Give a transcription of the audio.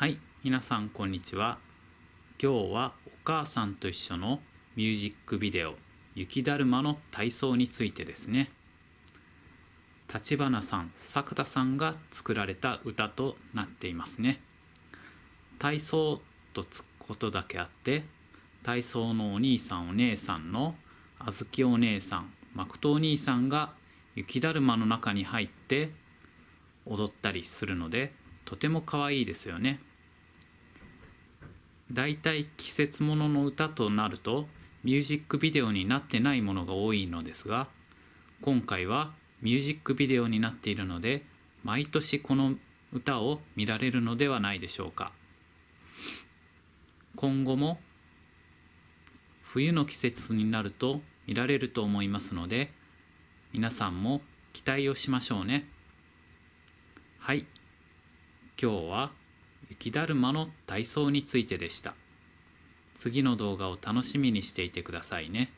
はい皆さんこんにちは今日はお母さんと一緒のミュージックビデオ雪だるまの体操についてですね橘さん作田さんが作られた歌となっていますね体操とつくことだけあって体操のお兄さんお姉さんのあずきお姉さんまクとお兄さんが雪だるまの中に入って踊ったりするのでとても可愛いですよね。大体季節ものの歌となるとミュージックビデオになってないものが多いのですが今回はミュージックビデオになっているので毎年この歌を見られるのではないでしょうか今後も冬の季節になると見られると思いますので皆さんも期待をしましょうねはい今日は雪だるまの体操についてでした。次の動画を楽しみにしていてくださいね。